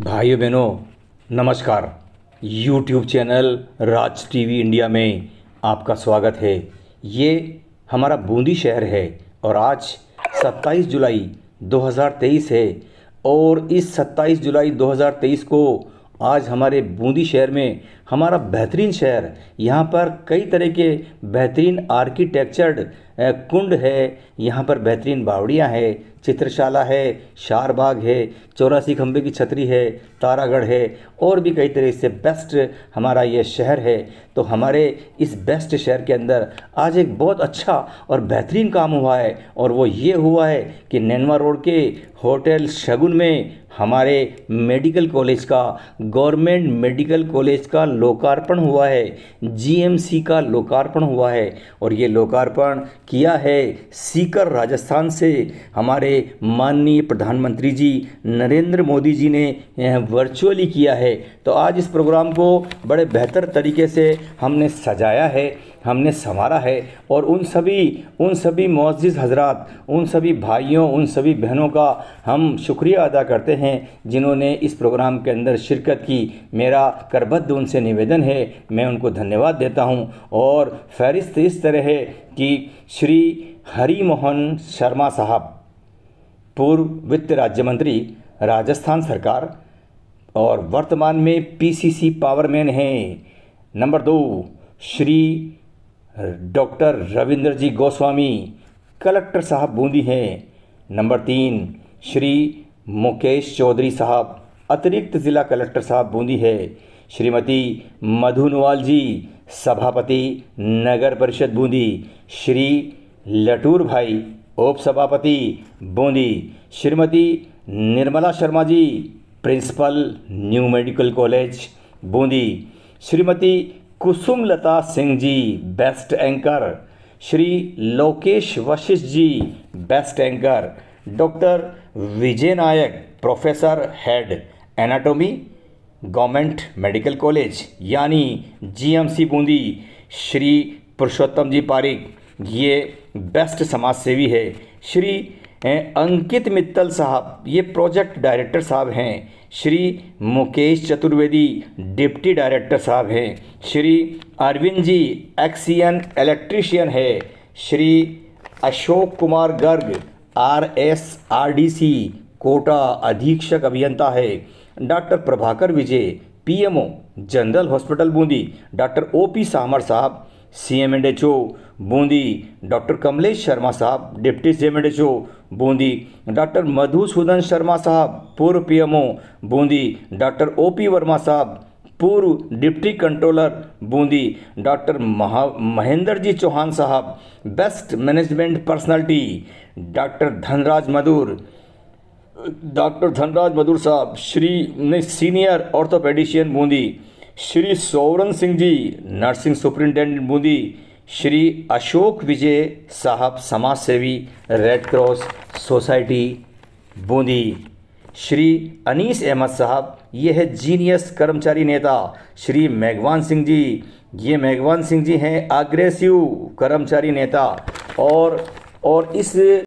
भाइयों बहनों नमस्कार YouTube channel Raj TV India में आपका स्वागत है ये हमारा बूंदी शहर है और आज 27 जुलाई 2023 है और इस 27 जुलाई 2023 को आज हमारे बूंदी शहर में हमारा बेहतरीन शहर यहाँ पर कई तरह के बेहतरीन आर्किटेक्चर्ड कुंड है यहाँ पर बेहतरीन बावड़ियाँ है चित्रशाला है शारबाग है चौरासी खम्बे की छतरी है तारागढ़ है और भी कई तरह से बेस्ट हमारा ये शहर है तो हमारे इस बेस्ट शहर के अंदर आज एक बहुत अच्छा और बेहतरीन काम हुआ है और वो ये हुआ है कि नैनवा रोड के होटल शगुन में हमारे मेडिकल कॉलेज का गवर्नमेंट मेडिकल कॉलेज का लोकार्पण हुआ है जीएमसी का लोकार्पण हुआ है और ये लोकार्पण किया है सीकर राजस्थान से हमारे माननीय प्रधानमंत्री जी नरेंद्र मोदी जी ने वर्चुअली किया है तो आज इस प्रोग्राम को बड़े बेहतर तरीके से हमने सजाया है हमने संवारा है और उन सभी उन सभी मोजिज़ हजरात उन सभी भाइयों उन सभी बहनों का हम शुक्रिया अदा करते हैं जिन्होंने इस प्रोग्राम के अंदर शिरकत की मेरा करबद्ध उनसे निवेदन है मैं उनको धन्यवाद देता हूँ और फहरिस्त इस तरह है कि श्री हरी मोहन शर्मा साहब पूर्व वित्त राज्य मंत्री राजस्थान सरकार और वर्तमान में पीसीसी पावरमैन हैं नंबर दो श्री डॉक्टर रविंद्र जी गोस्वामी कलेक्टर साहब बूंदी हैं नंबर तीन श्री मुकेश चौधरी साहब अतिरिक्त ज़िला कलेक्टर साहब बूंदी है श्रीमती मधु नवाल जी सभापति नगर परिषद बूंदी श्री लटूर भाई उप सभापति Bundi Shrimati Nirmala Sharma ji principal new medical college Bundi Shrimati Kusum Lata Singh ji best anchor Shri Lokesh Vashishtha ji best anchor doctor Vijay Nayak professor head anatomy government medical college यानी जीएमसी बूंदी श्री पुरुषोत्तम जी पारिक ये बेस्ट समाज सेवी है श्री अंकित मित्तल साहब ये प्रोजेक्ट डायरेक्टर साहब हैं श्री मुकेश चतुर्वेदी डिप्टी डायरेक्टर साहब हैं श्री अरविंद जी एक्सियन इलेक्ट्रीशियन है Shri Ashok Kumar Garg R S R D C Kota अधीक्षक अभियंता है doctor Prabhakar Vijay PMO general hospital Bundi doctor O P Samar साहब C M and H O Bundi doctor Kamlesh Sharma साहब deputy C M and H O Bundi doctor Madhusudan Sharma साहब पूर्व P M O Bundi doctor O P Verma साहब पूर्व deputy controller Bundi doctor Mahendra ji Chauhan साहब best management personality doctor Dhanraj Madhur doctor Dhanraj Madhur साहब श्री ने senior orthopedician Bundi Shri Sovran Singh ji nursing superintendent Bundi Shri Ashok Vijay साहब समाज सेवी red cross society Bundi Shri Anees Ahmed साहब ये है जीनियस कर्मचारी नेता श्री मेघवान सिंह जी ये मेघवान सिंह जी हैं अग्रेसिव कर्मचारी नेता और और इस